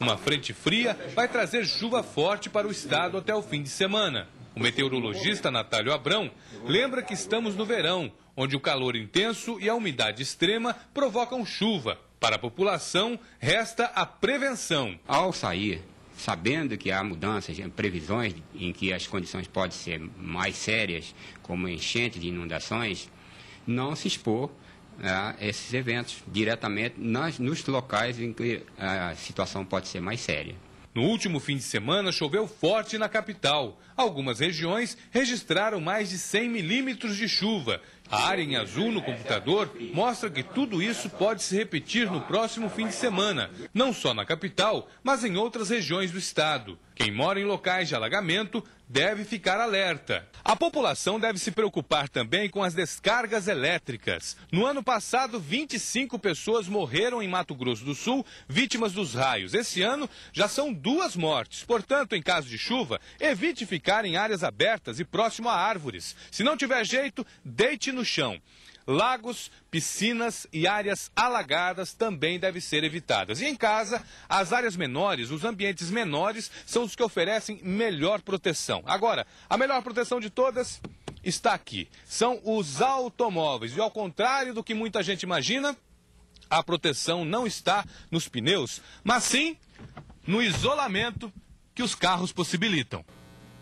Uma frente fria vai trazer chuva forte para o estado até o fim de semana. O meteorologista Natálio Abrão lembra que estamos no verão, onde o calor intenso e a umidade extrema provocam chuva. Para a população, resta a prevenção. Ao sair, sabendo que há mudanças, previsões em que as condições podem ser mais sérias, como enchentes de inundações, não se expor ah, esses eventos diretamente nas, nos locais em que a situação pode ser mais séria. No último fim de semana, choveu forte na capital. Algumas regiões registraram mais de 100 milímetros de chuva a área em azul no computador mostra que tudo isso pode se repetir no próximo fim de semana, não só na capital, mas em outras regiões do estado. Quem mora em locais de alagamento deve ficar alerta. A população deve se preocupar também com as descargas elétricas. No ano passado, 25 pessoas morreram em Mato Grosso do Sul, vítimas dos raios. Esse ano já são duas mortes. Portanto, em caso de chuva, evite ficar em áreas abertas e próximo a árvores. Se não tiver jeito, deite no no chão. Lagos, piscinas e áreas alagadas também devem ser evitadas. E em casa, as áreas menores, os ambientes menores, são os que oferecem melhor proteção. Agora, a melhor proteção de todas está aqui: são os automóveis. E ao contrário do que muita gente imagina, a proteção não está nos pneus, mas sim no isolamento que os carros possibilitam.